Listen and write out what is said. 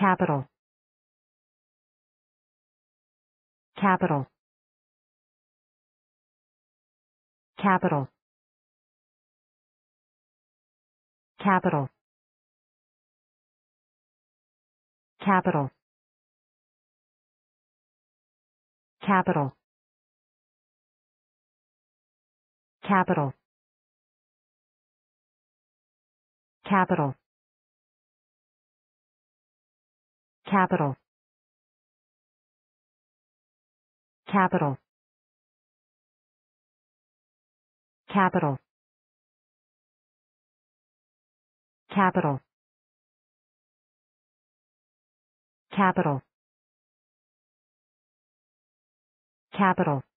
capital capital capital capital capital capital capital capital capital capital capital capital capital capital